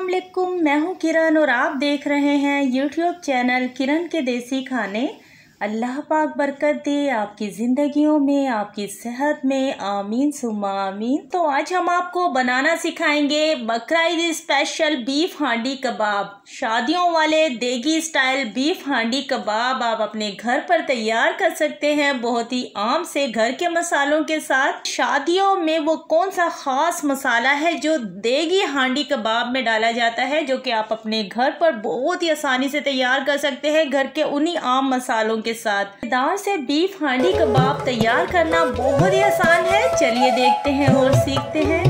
अस्सलाम मैं हूं किरण और आप देख रहे हैं यूट्यूब चैनल किरण के देसी खाने अल्लाह पाक बरकत दे आपकी ज़िंदगियों में आपकी सेहत में आमीन सुमा आमीन तो आज हम आपको बनाना सिखाएंगे बकरा ईद स्पेशल बीफ हांडी कबाब शादियों वाले देगी स्टाइल बीफ हांडी कबाब आप अपने घर पर तैयार कर सकते हैं बहुत ही आम से घर के मसालों के साथ शादियों में वो कौन सा ख़ास मसाला है जो देगी हांडी कबाब में डाला जाता है जो कि आप अपने घर पर बहुत ही आसानी से तैयार कर सकते हैं घर के उन्हीं आम मसालों के के साथ दाल से बीफ हांडी कबाब तैयार करना बहुत ही आसान है चलिए देखते हैं और सीखते हैं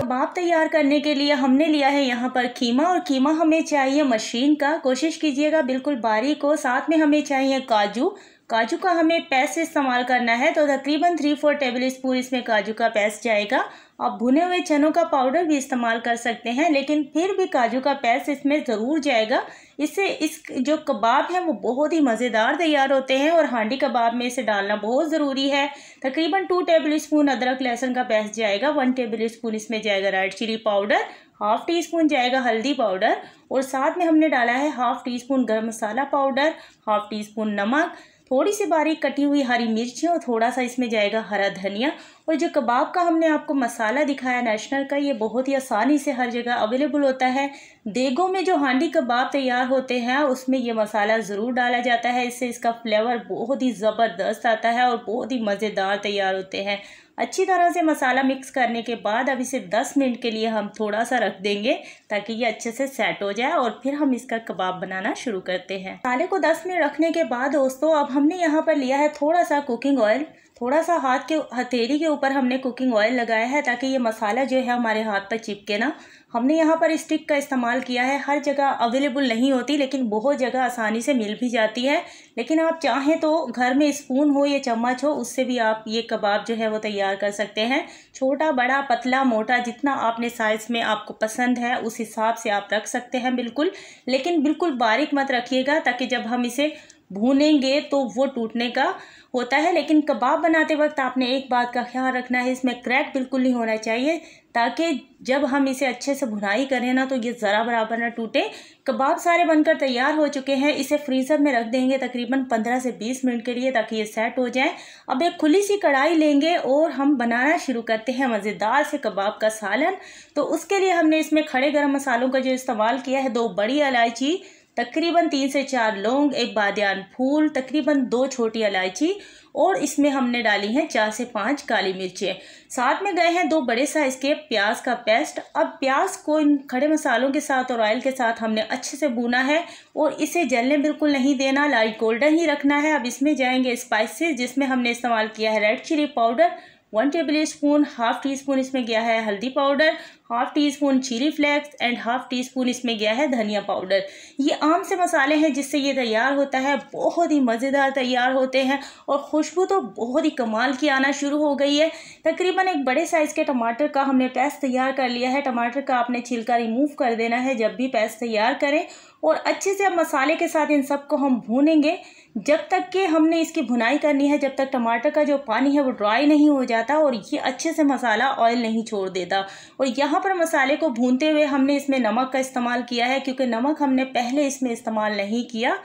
कबाब तैयार करने के लिए हमने लिया है यहाँ पर कीमा और कीमा हमें चाहिए मशीन का कोशिश कीजिएगा बिल्कुल बारीक हो साथ में हमें चाहिए काजू काजू का हमें पेस्ट इस्तेमाल करना है तो तकरीबन थ्री फोर टेबल स्पून इसमें काजू का पेस्ट जाएगा आप भुने हुए चनों का पाउडर भी इस्तेमाल कर सकते हैं लेकिन फिर भी काजू का पेस्ट इसमें ज़रूर जाएगा इससे इस जो कबाब है वो बहुत ही मज़ेदार तैयार होते हैं और हांडी कबाब में इसे डालना बहुत ज़रूरी है तकरीबन टू टेबल स्पून अदरक लहसुन का पेस्ट जाएगा वन टेबल स्पून इसमें जाएगा red chilli powder half teaspoon जाएगा हल्दी पाउडर और साथ में हमने डाला है हाफ़ टी स्पून गर्म मसाला पाउडर हाफ़ टी स्पून नमक थोड़ी सी बारीक कटी हुई हरी मिर्च और थोड़ा सा इसमें जाएगा हरा धनिया और जो कबाब का हमने आपको मसाला दिखाया नेशनल का ये बहुत ही आसानी से हर जगह अवेलेबल होता है देगों में जो हांडी कबाब तैयार होते हैं उसमें ये मसाला ज़रूर डाला जाता है इससे इसका फ्लेवर बहुत ही ज़बरदस्त आता है और बहुत ही मज़ेदार तैयार होते हैं अच्छी तरह से मसाला मिक्स करने के बाद अब इसे 10 मिनट के लिए हम थोड़ा सा रख देंगे ताकि ये अच्छे से सेट हो जाए और फिर हम इसका कबाब बनाना शुरू करते हैं मसाले को 10 मिनट रखने के बाद दोस्तों अब हमने यहाँ पर लिया है थोड़ा सा कुकिंग ऑयल थोड़ा सा हाथ के हथेली के ऊपर हमने कुकिंग ऑयल लगाया है ताकि ये मसाला जो है हमारे हाथ पर चिपके ना हमने यहाँ पर स्टिक का इस्तेमाल किया है हर जगह अवेलेबल नहीं होती लेकिन बहुत जगह आसानी से मिल भी जाती है लेकिन आप चाहें तो घर में स्पून हो या चम्मच हो उससे भी आप ये कबाब जो है वो तैयार कर सकते हैं छोटा बड़ा पतला मोटा जितना आपने साइज़ में आपको पसंद है उस हिसाब से आप रख सकते हैं बिल्कुल लेकिन बिल्कुल बारीक मत रखिएगा ताकि जब हम इसे भूनेंगे तो वो टूटने का होता है लेकिन कबाब बनाते वक्त आपने एक बात का ख्याल रखना है इसमें क्रैक बिल्कुल नहीं होना चाहिए ताकि जब हम इसे अच्छे से भुनाई करें ना तो ये ज़रा बराबर ना टूटे कबाब सारे बनकर तैयार हो चुके हैं इसे फ्रीज़र में रख देंगे तकरीबन पंद्रह से बीस मिनट के लिए ताकि ये सेट हो जाए अब एक खुली सी कढ़ाई लेंगे और हम बनाना शुरू करते हैं मज़ेदार से कबाब का सालन तो उसके लिए हमने इसमें खड़े गर्म मसालों का जो इस्तेमाल किया है दो बड़ी इलायची तकरीबन तीन से चार लौंग एक बादियान फूल तकरीबन दो छोटी इलायची और इसमें हमने डाली हैं चार से पाँच काली मिर्चें साथ में गए हैं दो बड़े साइज़ के प्याज का पेस्ट अब प्याज को इन खड़े मसालों के साथ और ऑयल के साथ हमने अच्छे से भूना है और इसे जलने बिल्कुल नहीं देना लाइट गोल्डन ही रखना है अब इसमें जाएंगे स्पाइसेस जिसमें हमने इस्तेमाल किया है red chilli powder one tablespoon half teaspoon इसमें गया है हल्दी powder half teaspoon chilli flakes and half teaspoon इसमें गया है धनिया पाउडर ये आम से मसाले हैं जिससे ये तैयार होता है बहुत ही मज़ेदार तैयार होते हैं और खुशबू तो बहुत ही कमाल की आना शुरू हो गई है तकरीबन एक बड़े साइज़ के टमाटर का हमने पेस्ट तैयार कर लिया है टमाटर का आपने छिलका रिमूव कर देना है जब भी पेस्ट तैयार करें और अच्छे से अब मसाले के साथ इन सब को हम भूनेंगे जब तक कि हमने इसकी भुनाई करनी है जब तक टमाटर का जो पानी है वो ड्राई नहीं हो जाता और ये अच्छे से मसाला ऑयल नहीं छोड़ देता और यहाँ पर मसाले को भूनते हुए हमने इसमें नमक का इस्तेमाल किया है क्योंकि नमक हमने पहले इसमें इस्तेमाल नहीं किया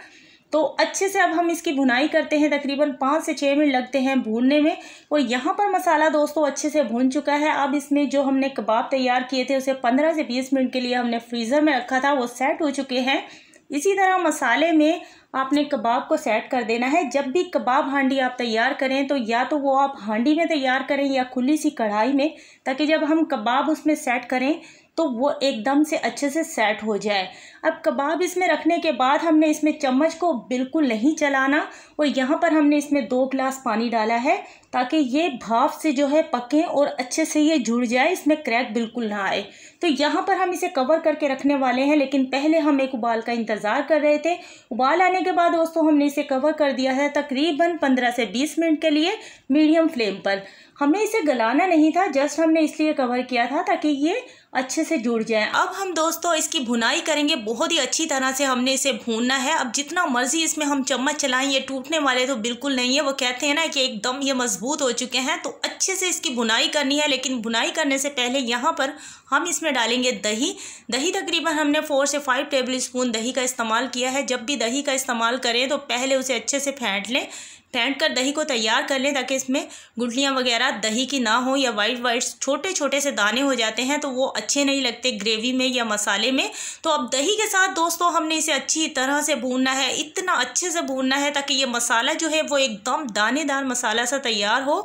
तो अच्छे से अब हम इसकी भुनाई करते हैं तकरीबन पाँच से छः मिनट लगते हैं भूनने में और यहाँ पर मसाला दोस्तों अच्छे से भून चुका है अब इसमें जो हमने कबाब तैयार किए थे उसे पंद्रह से बीस मिनट के लिए हमने फ्रीज़र में रखा था वो सेट हो चुके हैं इसी तरह मसाले में आपने कबाब को सेट कर देना है जब भी कबाब हांडी आप तैयार करें तो या तो वो आप हांडी में तैयार करें या खुली सी कढ़ाई में ताकि जब हम कबाब उसमें सेट करें तो वो एकदम से अच्छे से सेट हो जाए अब कबाब इसमें रखने के बाद हमने इसमें चम्मच को बिल्कुल नहीं चलाना और यहाँ पर हमने इसमें दो गिलास पानी डाला है ताकि ये भाप से जो है पके और अच्छे से ये जुड़ जाए इसमें क्रैक बिल्कुल ना आए तो यहाँ पर हम इसे कवर करके रखने वाले हैं लेकिन पहले हम एक उबाल का इंतज़ार कर रहे थे उबाल आने के बाद दोस्तों हमने इसे कवर कर दिया है तकरीबन पंद्रह से बीस मिनट के लिए मीडियम फ्लेम पर हमें इसे गलाना नहीं था जस्ट हमने इसलिए कवर किया था ताकि ये अच्छे से जुड़ जाए अब हम दोस्तों इसकी भुनाई करेंगे बहुत ही अच्छी तरह से हमने इसे भूनना है अब जितना मर्जी इसमें हम चम्मच चलाएं ये टूटने वाले तो बिल्कुल नहीं है वो कहते हैं ना कि एकदम ये मजबूत मज़बूत हो चुके हैं तो अच्छे से इसकी बुनाई करनी है लेकिन बुनाई करने से पहले यहाँ पर हम इसमें डालेंगे दही दही तकरीबन हमने फ़ोर से फाइव टेबल स्पून दही का इस्तेमाल किया है जब भी दही का इस्तेमाल करें तो पहले उसे अच्छे से फेंट लें फेंट कर दही को तैयार कर लें ताकि इसमें गुटलियाँ वगैरह दही की ना हो या वाइट वाइट छोटे छोटे से दाने हो जाते हैं तो वो अच्छे नहीं लगते ग्रेवी में या मसाले में तो अब दही के साथ दोस्तों हमने इसे अच्छी तरह से भूनना है इतना अच्छे से भूनना है ताकि ये मसाला जो है वो एकदम दानेदार मसाला सा तैयार हो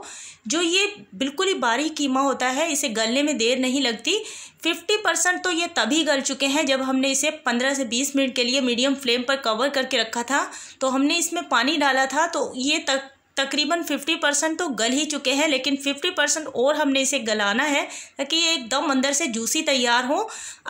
जो ये बिल्कुल ही बारीक कीमा होता है इसे गलने में देर नहीं लगती फिफ्टी परसेंट तो ये तभी गल चुके हैं जब हमने इसे पंद्रह से बीस मिनट के लिए मीडियम फ्लेम पर कवर करके रखा था तो हमने इसमें पानी डाला था तो ये तक तकरीबन 50 परसेंट तो गल ही चुके हैं लेकिन 50 परसेंट और हमने इसे गलाना है ताकि ये एकदम अंदर से जूसी तैयार हो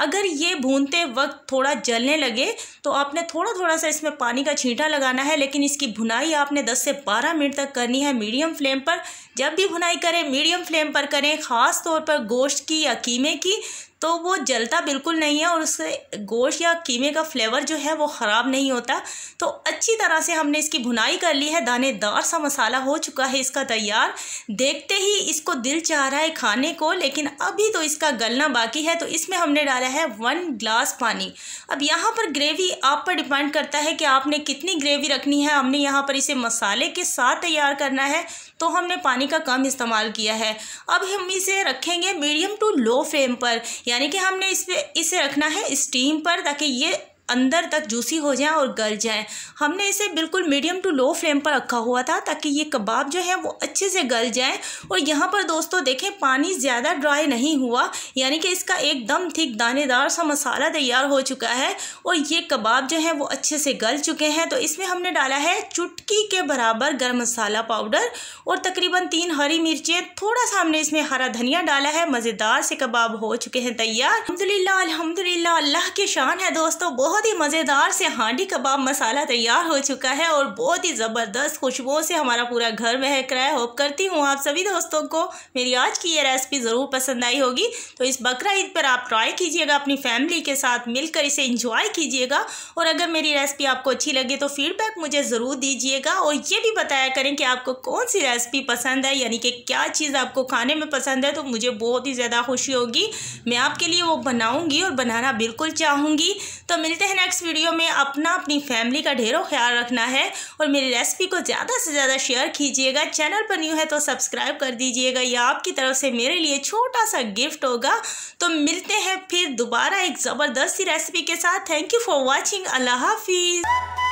अगर ये भूनते वक्त थोड़ा जलने लगे तो आपने थोड़ा थोड़ा सा इसमें पानी का छींटा लगाना है लेकिन इसकी भुनाई आपने दस से बारह मिनट तक करनी है मीडियम फ्लेम पर जब भी भुनाई करें मीडियम फ्लेम पर करें ख़ास तौर पर गोश्त की या कीमे की तो वो जलता बिल्कुल नहीं है और उससे गोश्त या कीमे का फ्लेवर जो है वो ख़राब नहीं होता तो अच्छी तरह से हमने इसकी भुनाई कर ली है दानेदार सा मसाला हो चुका है इसका तैयार देखते ही इसको दिल चाह रहा है खाने को लेकिन अभी तो इसका गलना बाकी है तो इसमें हमने डाला है वन ग्लास पानी अब यहाँ पर ग्रेवी आप पर डिपेंड करता है कि आपने कितनी ग्रेवी रखनी है हमने यहाँ पर इसे मसाले के साथ तैयार करना है तो हमने पानी का कम इस्तेमाल किया है अब हम इसे रखेंगे मीडियम टू लो फ्लेम पर यानी कि हमने इस पर इसे रखना है स्टीम पर ताकि ये अंदर तक जूसी हो जाएं और गल जाएं हमने इसे बिल्कुल मीडियम टू लो फ्लेम पर रखा हुआ था ताकि ये कबाब जो है वो अच्छे से गल जाएं और यहाँ पर दोस्तों देखें पानी ज़्यादा ड्राई नहीं हुआ यानी कि इसका एकदम थिक दानेदार सा मसाला तैयार हो चुका है और ये कबाब जो है वो अच्छे से गल चुके हैं तो इसमें हमने डाला है चुटकी के बराबर गर्म मसाला पाउडर और तकरीबन तीन हरी मिर्चें थोड़ा सा हमने इसमें हरा धनिया डाला है मज़ेदार से कबाब हो चुके हैं तैयार अलहमदिल्ला अलहमदिल्ला अल्लाह के शान है दोस्तों बहुत बहुत ही मज़ेदार से हांडी कबाब मसाला तैयार हो चुका है और बहुत ही ज़बरदस्त खुशबुओं से हमारा पूरा घर महक रहा है होप करती हूँ आप सभी दोस्तों को मेरी आज की ये रेसिपी ज़रूर पसंद आई होगी तो इस बकरा ईद पर आप ट्राई कीजिएगा अपनी फैमिली के साथ मिलकर इसे इंजॉय कीजिएगा और अगर मेरी रेसिपी आपको अच्छी लगे तो फीडबैक मुझे ज़रूर दीजिएगा और ये भी बताया करें कि आपको कौन सी रेसिपी पसंद है यानी कि क्या चीज़ आपको खाने में पसंद है तो मुझे बहुत ही ज़्यादा खुशी होगी मैं आपके लिए वो बनाऊँगी और बनाना बिल्कुल चाहूँगी तो मिलते हैं हैं नेक्स्ट वीडियो में अपना अपनी फैमिली का ढेरों ख्याल रखना है और मेरी रेसिपी को ज़्यादा से ज़्यादा शेयर कीजिएगा चैनल पर न्यू है तो सब्सक्राइब कर दीजिएगा या आपकी तरफ से मेरे लिए छोटा सा गिफ्ट होगा तो मिलते हैं फिर दोबारा एक ज़बरदस्ती रेसिपी के साथ थैंक यू फॉर वॉचिंग अल्लाह हाफिज़